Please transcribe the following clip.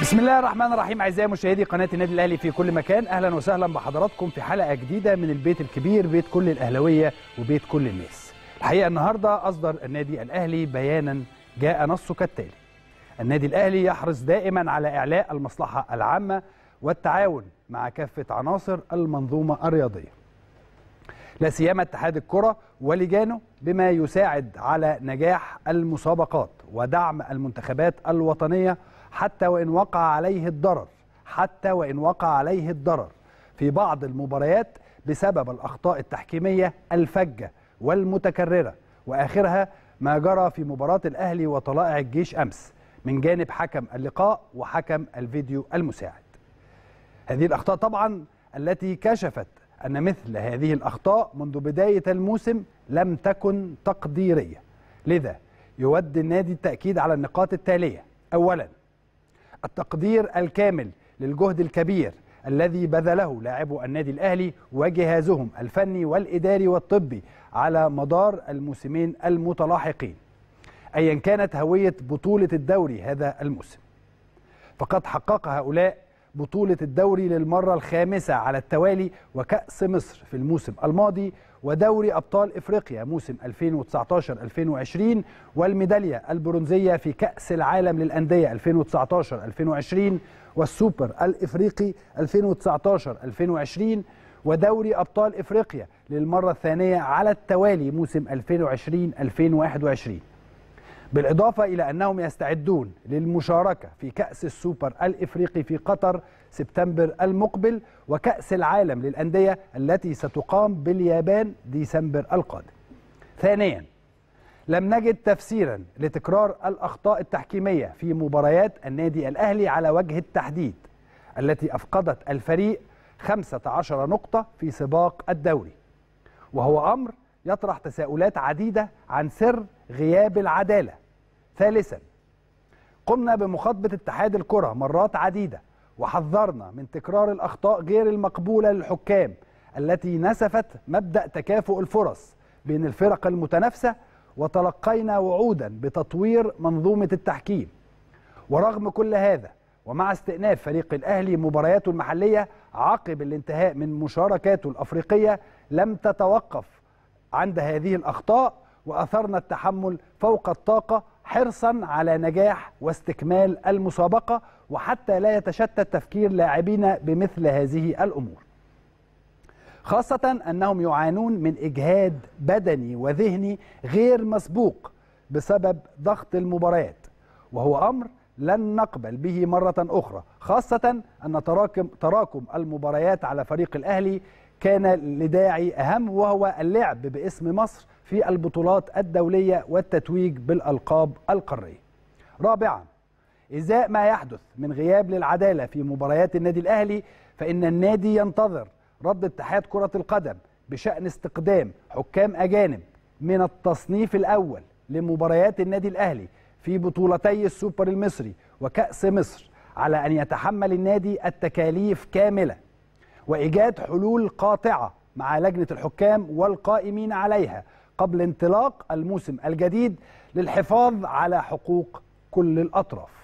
بسم الله الرحمن الرحيم اعزائي مشاهدي قناه النادي الاهلي في كل مكان اهلا وسهلا بحضراتكم في حلقه جديده من البيت الكبير بيت كل الاهلاويه وبيت كل الناس الحقيقه النهارده اصدر النادي الاهلي بيانا جاء نصه كالتالي النادي الاهلي يحرص دائما على اعلاء المصلحه العامه والتعاون مع كافه عناصر المنظومه الرياضيه لا سيما اتحاد الكره ولجانه بما يساعد على نجاح المسابقات ودعم المنتخبات الوطنيه حتى وإن وقع عليه الضرر حتى وإن وقع عليه الضرر في بعض المباريات بسبب الأخطاء التحكيمية الفجة والمتكررة وآخرها ما جرى في مباراة الأهلي وطلائع الجيش أمس من جانب حكم اللقاء وحكم الفيديو المساعد هذه الأخطاء طبعا التي كشفت أن مثل هذه الأخطاء منذ بداية الموسم لم تكن تقديرية لذا يود النادي التأكيد على النقاط التالية أولا التقدير الكامل للجهد الكبير الذي بذله لاعبو النادي الأهلي وجهازهم الفني والإداري والطبي على مدار الموسمين المتلاحقين أيا كانت هوية بطولة الدوري هذا الموسم فقد حقق هؤلاء بطولة الدوري للمرة الخامسة على التوالي وكأس مصر في الموسم الماضي ودوري أبطال إفريقيا موسم 2019-2020 والميدالية البرونزية في كأس العالم للأندية 2019-2020 والسوبر الإفريقي 2019-2020 ودوري أبطال إفريقيا للمرة الثانية على التوالي موسم 2020-2021 بالإضافة إلى أنهم يستعدون للمشاركة في كأس السوبر الإفريقي في قطر سبتمبر المقبل وكأس العالم للأندية التي ستقام باليابان ديسمبر القادم ثانيا لم نجد تفسيرا لتكرار الأخطاء التحكيمية في مباريات النادي الأهلي على وجه التحديد التي أفقدت الفريق 15 نقطة في سباق الدوري وهو أمر يطرح تساؤلات عديدة عن سر غياب العدالة ثالثا قمنا بمخاطبة اتحاد الكرة مرات عديدة وحذرنا من تكرار الأخطاء غير المقبولة للحكام التي نسفت مبدأ تكافؤ الفرص بين الفرق المتنافسة وتلقينا وعودا بتطوير منظومة التحكيم ورغم كل هذا ومع استئناف فريق الأهلي مبارياته المحلية عقب الانتهاء من مشاركاته الأفريقية لم تتوقف عند هذه الأخطاء وأثرنا التحمل فوق الطاقة حرصا على نجاح واستكمال المسابقة وحتى لا يتشتت تفكير لاعبينا بمثل هذه الأمور خاصة أنهم يعانون من إجهاد بدني وذهني غير مسبوق بسبب ضغط المباريات وهو أمر لن نقبل به مرة أخرى خاصة أن تراكم, تراكم المباريات على فريق الأهلي كان لداعي أهم وهو اللعب باسم مصر في البطولات الدولية والتتويج بالألقاب القارية رابعا إزاء ما يحدث من غياب للعدالة في مباريات النادي الأهلي فإن النادي ينتظر رد اتحاد كرة القدم بشأن استقدام حكام أجانب من التصنيف الأول لمباريات النادي الأهلي في بطولتي السوبر المصري وكأس مصر على أن يتحمل النادي التكاليف كاملة وإيجاد حلول قاطعة مع لجنة الحكام والقائمين عليها قبل انطلاق الموسم الجديد للحفاظ على حقوق كل الأطراف